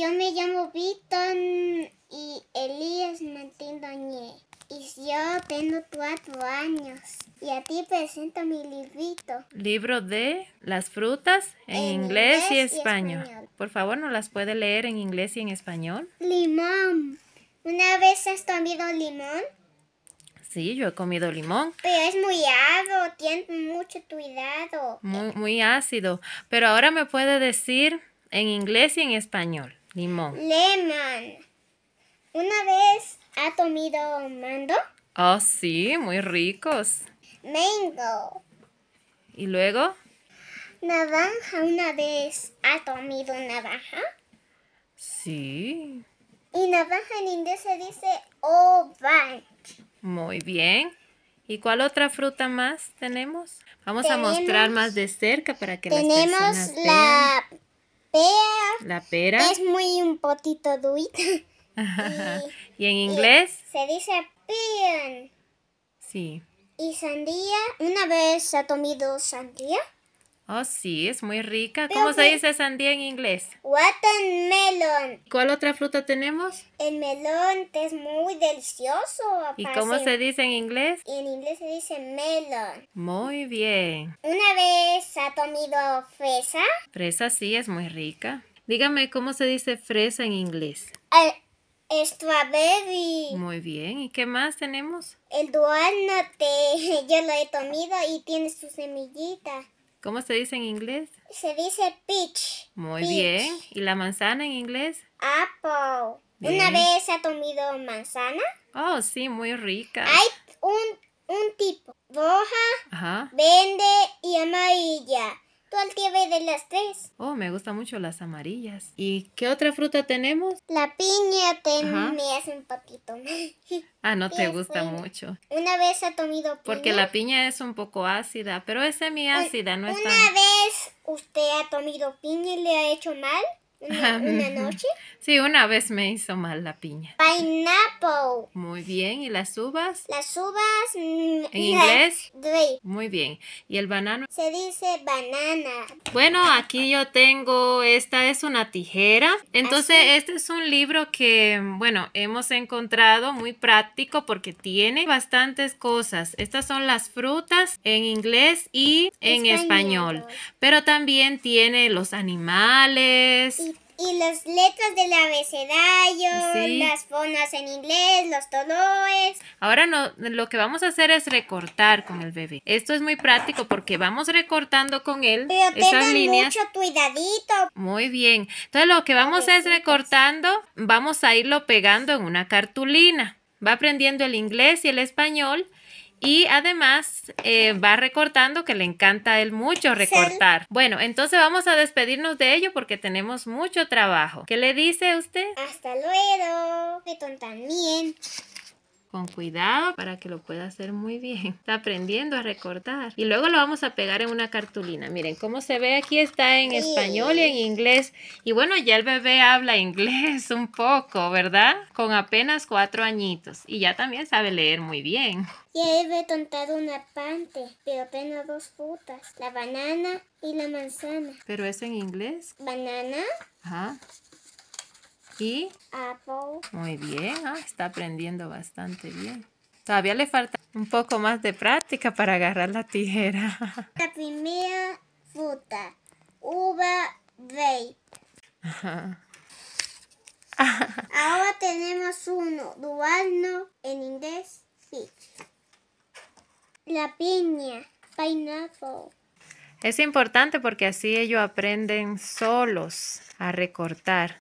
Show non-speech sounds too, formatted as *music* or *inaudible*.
Yo me llamo Víctor y Elías Martín Doñé. Y yo tengo cuatro años. Y a ti presento mi librito. Libro de las frutas en, inglés, y, español. Por favor, ¿no las puede leer en inglés y en español? Limón. ¿Una vez has comido limón? Sí, yo he comido limón. Pero es muy ácido, tiene mucho cuidado. muy ácido. Pero ahora me puede decir en inglés y en español. Limón. Lemon. ¿Una vez ha comido mango? Ah, sí, muy ricos. Mango. ¿Y luego? Naranja, ¿una vez ha comido naranja? Sí. Y naranja en inglés se dice orange. Muy bien. ¿Y cuál otra fruta más tenemos? Vamos a mostrar más de cerca para que las personas vean. Tenemos la la pera. Es muy un potito durita. *laughs* y, en inglés? se dice pear. Sí. ¿Y sandía? ¿Una vez ha tomado sandía? Oh, sí, es muy rica. ¿Cómo se dice sandía en inglés? Watermelon. ¿Cuál otra fruta tenemos? El melón es muy delicioso. ¿Y cómo se... dice en inglés? En inglés se dice melon. Muy bien. ¿Una vez ha tomado fresa? Fresa sí, es muy rica. Dígame, ¿cómo se dice fresa en inglés? Eh, strawberry. Muy bien, ¿y qué más tenemos? El dual *laughs* yo lo he tomado y tiene su semillita. ¿Cómo se dice en inglés? Se dice peach. Muy bien. ¿Y la manzana en inglés? Apple. ¿Una vez ha comido manzana? Oh, sí, muy rica. Hay un mucho las amarillas. ¿Y qué otra fruta tenemos? La piña te me hace un poquito *laughs* Ah, no te gusta mucho. Una vez ha tomado piña. Porque la piña es un poco ácida, pero es ácida no es Una vez usted ha tomado piña y le ha hecho mal. *laughs* Una, noche. Sí, una vez me hizo mal la piña. Pineapple. Muy bien, ¿y las uvas? Las uvas. Mm, ¿En inglés? Muy bien. ¿Y el banano? Se dice banana. Bueno, aquí yo tengo, esta es una tijera. Entonces, este es un libro que, bueno, hemos encontrado muy práctico porque tiene bastantes cosas. Estas son las frutas en inglés y en español. Pero también tiene los animales. Y las letras del abecedario, las fonas en inglés, los toloes. Ahora no, lo que vamos a hacer es recortar con el bebé. Esto es muy práctico porque vamos recortando con él Pero esas líneas. mucho cuidadito. Muy bien. Entonces lo que vamos a es pues. recortando, vamos a irlo pegando en una cartulina. Va aprendiendo el inglés y el español y además eh, va recortando, que le encanta a él mucho recortar. Bueno, entonces vamos a despedirnos de ello porque tenemos mucho trabajo. ¿Qué le dice usted? Hasta luego. Que también con cuidado para que lo pueda hacer muy bien. *laughs* Está aprendiendo a recortar. Y luego lo vamos a pegar en una cartulina. Miren cómo se ve aquí, está en español y en inglés. Y bueno, ya el bebé habla inglés un poco, ¿verdad? Con apenas cuatro añitos. Y ya también sabe leer muy bien. Ya he tontado una pante, pero apenas dos frutas, la banana y la manzana. ¿Pero es en inglés? ¿Banana? Ajá. Muy bien, ah, está aprendiendo bastante bien. Todavía le falta un poco más de práctica para agarrar la tijera. *laughs* La primera fruta, uva grape. *laughs* Ahora tenemos uno, no, en inglés, peach. La piña, pineapple. Es importante porque así ellos aprenden solos a recortar.